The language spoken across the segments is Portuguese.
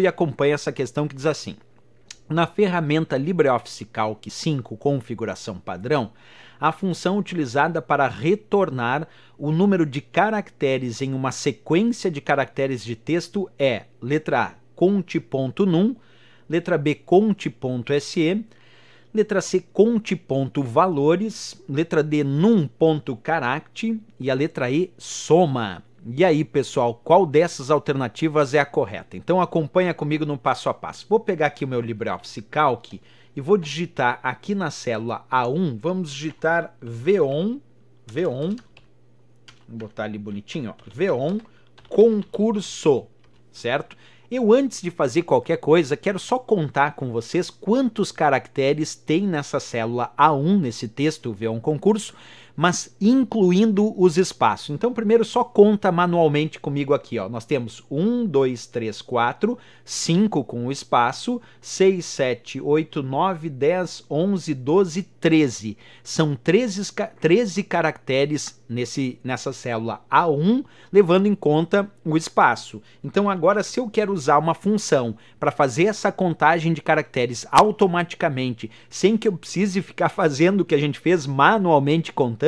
e acompanha essa questão que diz assim: na ferramenta LibreOffice Calc 5 Configuração Padrão, a função utilizada para retornar o número de caracteres em uma sequência de caracteres de texto é letra A conte.num, letra B conte.se, letra C conte.valores, letra D num.caract e a letra E soma. E aí, pessoal, qual dessas alternativas é a correta? Então acompanha comigo no passo a passo. Vou pegar aqui o meu LibreOffice Calc e vou digitar aqui na célula A1, vamos digitar VON, VON, vou botar ali bonitinho, ó, VON concurso, certo? Eu, antes de fazer qualquer coisa, quero só contar com vocês quantos caracteres tem nessa célula A1, nesse texto, V1 concurso, mas incluindo os espaços. Então, primeiro só conta manualmente comigo aqui. Ó. Nós temos 1, 2, 3, 4, 5 com o espaço, 6, 7, 8, 9, 10, 11, 12, 13. São 13, 13 caracteres nesse, nessa célula A1, levando em conta o espaço. Então, agora, se eu quero usar uma função para fazer essa contagem de caracteres automaticamente, sem que eu precise ficar fazendo o que a gente fez manualmente contando,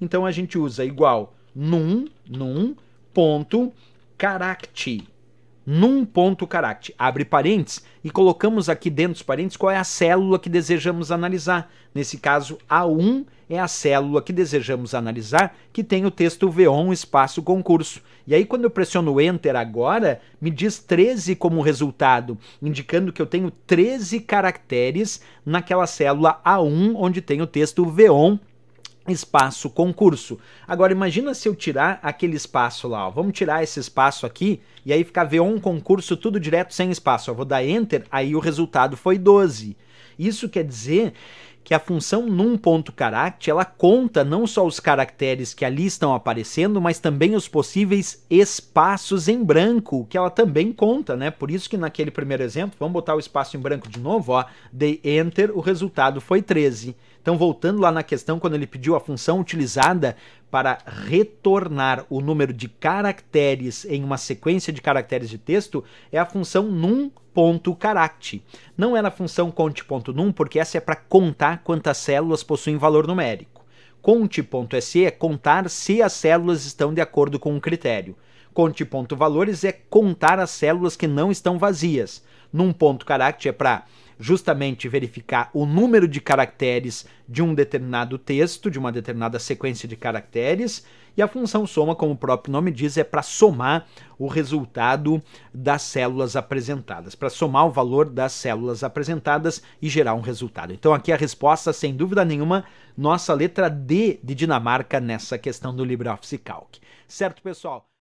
então a gente usa igual num, num ponto caracte. Num ponto caracte. Abre parênteses e colocamos aqui dentro dos parênteses qual é a célula que desejamos analisar. Nesse caso, A1 é a célula que desejamos analisar, que tem o texto VON espaço concurso. E aí, quando eu pressiono Enter agora, me diz 13 como resultado, indicando que eu tenho 13 caracteres naquela célula A1, onde tem o texto VON espaço concurso. Agora imagina se eu tirar aquele espaço lá, ó. vamos tirar esse espaço aqui e aí ficar V1 concurso tudo direto sem espaço. Eu vou dar enter, aí o resultado foi 12. Isso quer dizer que a função num ponto ela conta não só os caracteres que ali estão aparecendo, mas também os possíveis espaços em branco, que ela também conta, né? Por isso que naquele primeiro exemplo, vamos botar o espaço em branco de novo, ó, dei enter, o resultado foi 13. Então voltando lá na questão quando ele pediu a função utilizada para retornar o número de caracteres em uma sequência de caracteres de texto é a função num ponto caract. Não é a função conte.num, porque essa é para contar quantas células possuem valor numérico. Conte.se é contar se as células estão de acordo com o um critério. Conte.valores é contar as células que não estão vazias. Num ponto caract é para justamente verificar o número de caracteres de um determinado texto, de uma determinada sequência de caracteres, e a função soma, como o próprio nome diz, é para somar o resultado das células apresentadas, para somar o valor das células apresentadas e gerar um resultado. Então aqui a resposta, sem dúvida nenhuma, nossa letra D de Dinamarca nessa questão do LibreOffice Calc. Certo, pessoal?